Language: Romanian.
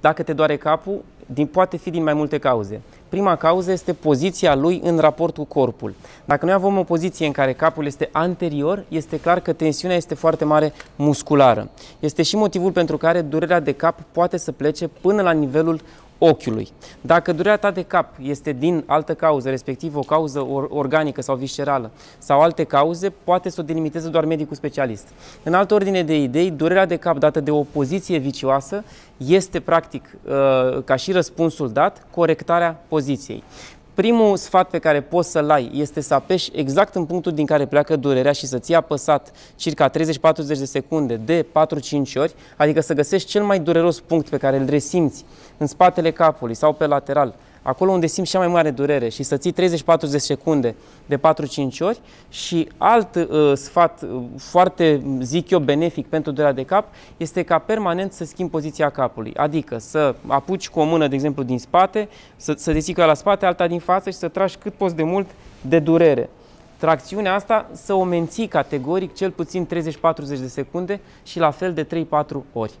Dacă te doare capul, din, poate fi din mai multe cauze. Prima cauză este poziția lui în raport cu corpul. Dacă noi avem o poziție în care capul este anterior, este clar că tensiunea este foarte mare musculară. Este și motivul pentru care durerea de cap poate să plece până la nivelul ochiului. Dacă durerea ta de cap este din altă cauză, respectiv o cauză or organică sau viscerală sau alte cauze, poate să o delimiteze doar medicul specialist. În altă ordine de idei, durerea de cap dată de o poziție vicioasă este practic, uh, ca și răspunsul dat, corectarea poziției. Primul sfat pe care poți să-l ai este să apeși exact în punctul din care pleacă durerea și să-ți ia apăsat circa 30-40 de secunde de 4-5 ori, adică să găsești cel mai dureros punct pe care îl resimți în spatele capului sau pe lateral, acolo unde simți cea mai mare durere și să ții 30-40 secunde de 4-5 ori și alt uh, sfat uh, foarte, zic eu, benefic pentru durerea de cap este ca permanent să schimbi poziția capului, adică să apuci cu o mână, de exemplu, din spate, să, să deții la spate, alta din față și să tragi cât poți de mult de durere tracțiunea asta să o menții categoric cel puțin 30-40 de secunde și la fel de 3-4 ori.